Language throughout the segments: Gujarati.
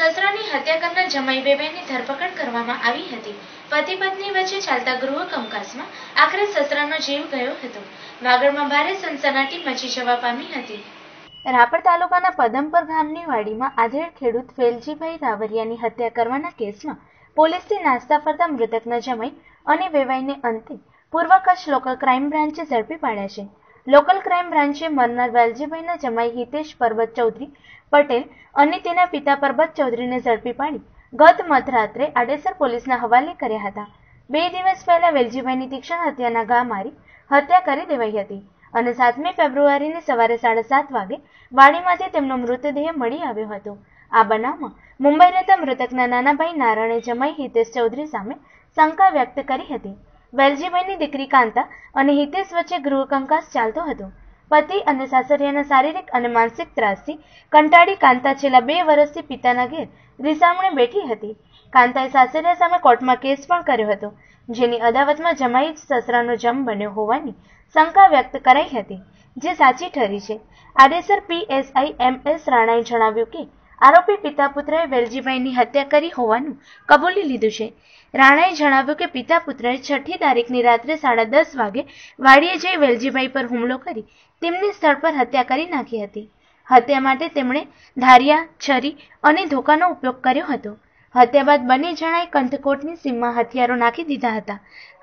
સસરાની હત્યા કરનાર જમાઈ બેબેની ધરપકડ કરવામાં આવી હતી પતિ પત્ની વચ્ચે ચાલતા ગૃહ કમકાસમાં આખરે સસરાનો જીવ ગયો હતો વાગડમાં ભારે સનસનાટી મચી જવા પામી હતી રાપર તાલુકાના પદમપર ગામની વાડીમાં આધેડ ખેડૂત ફેલજીભાઈ રાવરિયાની હત્યા કરવાના કેસમાં પોલીસથી નાસ્તા ફરતા મૃતકના જમાઈ અને વેવાઈને અંતે પૂર્વ કચ્છ લોકલ ક્રાઇમ બ્રાન્ચે ઝડપી પાડ્યા છે લોકલ ક્રાઇમ બ્રાન્ચે મરનાર વાલજીભાઈના જમાઈ હિતેશ પરબત ચૌધરી પટેલ અને તેના પિતા પરબત ચૌધરીને ઝડપી પાડી ગત મધરાત્રે આડેસર પોલીસના હવાલે કર્યા હતા બે દિવસ પહેલા વેલજીભાઈની તીક્ષણ હત્યાના ઘા મારી હત્યા કરી દેવાઈ હતી અને સાતમી ફેબ્રુઆરીની સવારે સાડા સાત વાગે વાડીમાંથી તેમનો મૃતદેહ મળી આવ્યો હતો આ બનાવમાં મુંબઈ રહેતા મૃતકના નાનાભાઈ નારાયણે જમાઈ હિતેશ ચૌધરી સામે શંકા વ્યક્ત કરી હતી વેલજીભાઈની દીકરી કાંતા અને હિતેશ વચ્ચે ગૃહકંકાસ ચાલતો હતો પતિ અને સાસરિયાના શારીરિક અને માનસિક ત્રાસથી કંટાળી કાંતા છેલ્લા બે વર્ષથી પિતાના ઘેર રિસામણે બેઠી હતી કાંતાએ સાસરિયા સામે કોર્ટમાં કેસ પણ કર્યો હતો જેની અદાવતમાં જમાઈ જ સસરાનો જમ બન્યો હોવાની શંકા વ્યક્ત કરાઈ હતી જે સાચી ઠરી છે આડેસર પીએસઆઈ એમ એસ રાણાએ જણાવ્યું કે આરોપી પિતા પુત્રએ વેલજીભાઈની હત્યા કરી હોવાનું કબૂલી લીધું છે રાણાએ જણાવ્યું કે પિતા પુત્રએ છઠ્ઠી તારીખની રાત્રે સાડા દસ વાગે વાડીએ જઈ વેલજીભાઈ પર હુમલો કરી તેમની સ્થળ પર હત્યા કરી નાખી હતી હત્યા માટે તેમણે ધારિયા છરી અને ધોકાનો ઉપયોગ કર્યો હતો હત્યા બાદ બંને જણાએ કંઠકોટની સીમમાં હથિયારો નાખી દીધા હતા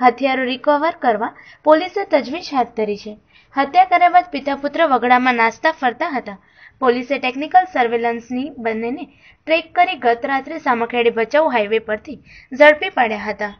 હથિયારો રિકવર કરવા પોલીસે તજવીજ હાથ ધરી છે હત્યા કર્યા બાદ પિતા પુત્ર વગડામાં નાસ્તા ફરતા હતા પોલીસે ટેકનિકલ સર્વેલન્સની બંનેને ટ્રેક કરી ગત રાત્રે સામખેડી ભચાઉ હાઈવે પરથી ઝડપી પાડ્યા હતા